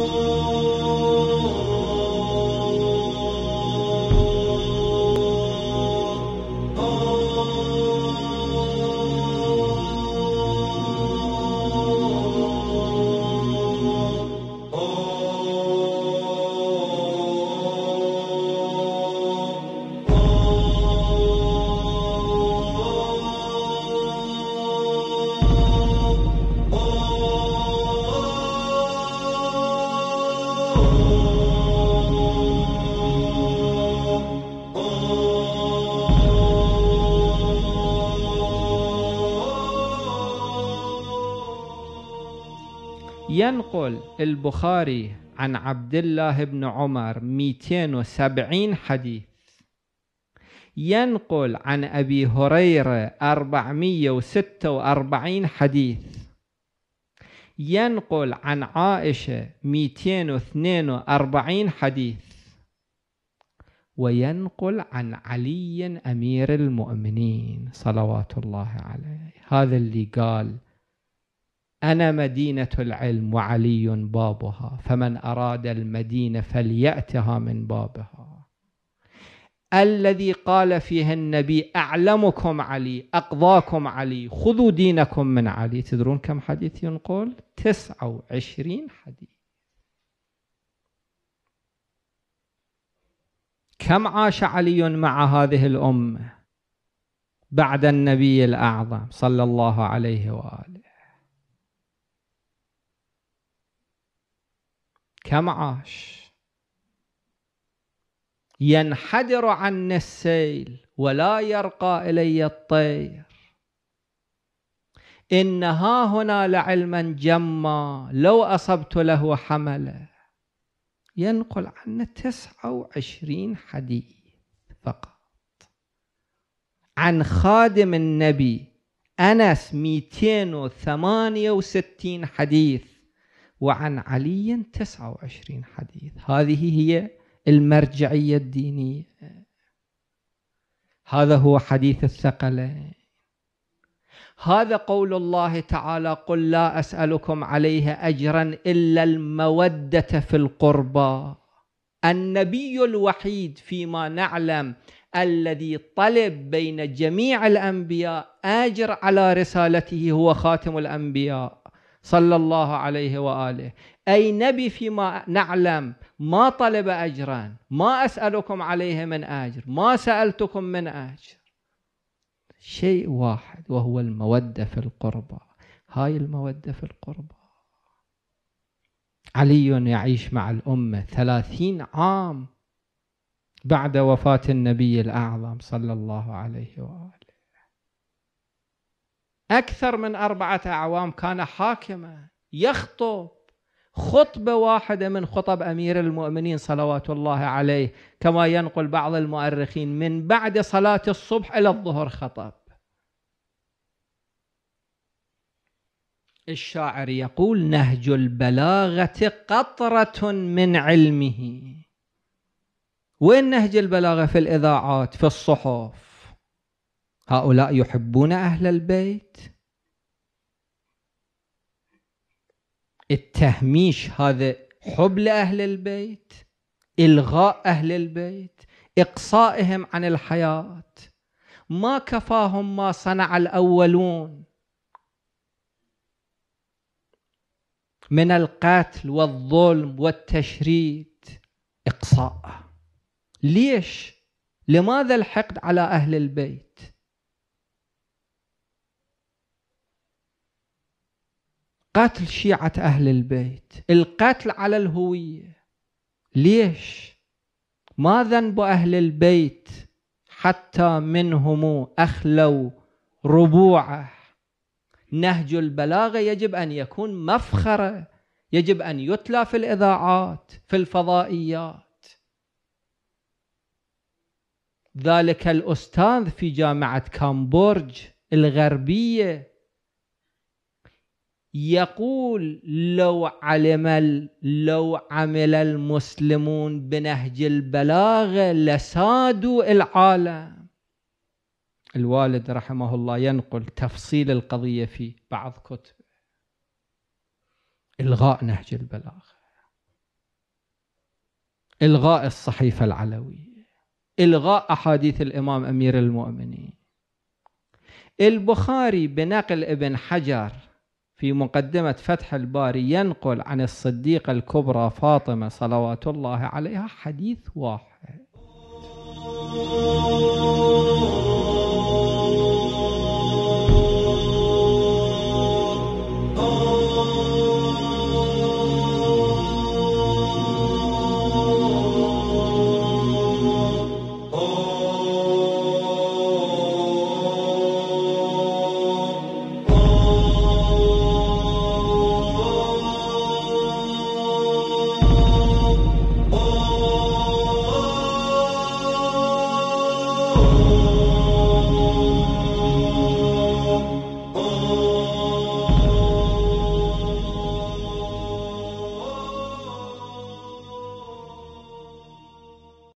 Oh. ينقل البخاري عن عبد الله بن عمر 270 حديث ينقل عن أبي هريرة 446 حديث ينقل عن عائشة 242 حديث وينقل عن علي أمير المؤمنين صلوات الله عليه هذا اللي قال أنا مدينة العلم وعلي بابها فمن أراد المدينة فليأتها من بابها الذي قال فيه النبي أعلمكم علي أقضاكم علي خذوا دينكم من علي تدرون كم حديث ينقل؟ تسعة وعشرين حديث كم عاش علي مع هذه الأمة بعد النبي الأعظم صلى الله عليه وآله كم عاش ينحدر عنا السيل ولا يرقى الي الطير ان ها هنا لعلما جما لو اصبت له حمله ينقل عنا تسعة وعشرين حديث فقط عن خادم النبي أنس 268 حديث وعن علي 29 حديث هذه هي المرجعية الدينية هذا هو حديث الثقلين هذا قول الله تعالى قل لا أسألكم عليه أجرا إلا المودة في القربى النبي الوحيد فيما نعلم الذي طلب بين جميع الأنبياء أجر على رسالته هو خاتم الأنبياء صلى الله عليه واله اي نبي فيما نعلم ما طلب اجرا ما اسالكم عليه من اجر ما سالتكم من اجر شيء واحد وهو الموده في القربى هاي الموده في القربى علي يعيش مع الامه ثلاثين عام بعد وفاه النبي الاعظم صلى الله عليه واله أكثر من أربعة أعوام كان حاكما يخطب خطبة واحدة من خطب أمير المؤمنين صلوات الله عليه كما ينقل بعض المؤرخين من بعد صلاة الصبح إلى الظهر خطب الشاعر يقول نهج البلاغة قطرة من علمه وين نهج البلاغة في الإذاعات في الصحف هؤلاء يحبون أهل البيت التهميش هذا حب لأهل البيت إلغاء أهل البيت إقصائهم عن الحياة ما كفاهم ما صنع الأولون من القتل والظلم والتشريد إقصاء ليش؟ لماذا الحقد على أهل البيت؟ قتل شيعة أهل البيت القتل على الهوية ليش ما ذنب أهل البيت حتى منهم أخلوا ربوعه نهج البلاغة يجب أن يكون مفخرة يجب أن يتلى في الإذاعات في الفضائيات ذلك الأستاذ في جامعة كامبورج الغربية يقول لو علم لو عمل المسلمون بنهج البلاغه لسادوا العالم الوالد رحمه الله ينقل تفصيل القضيه في بعض كتب الغاء نهج البلاغه الغاء الصحيفه العلويه الغاء احاديث الامام امير المؤمنين البخاري بنقل ابن حجر في مقدمة فتح الباري ينقل عن الصديقة الكبرى فاطمة صلوات الله عليها حديث واحد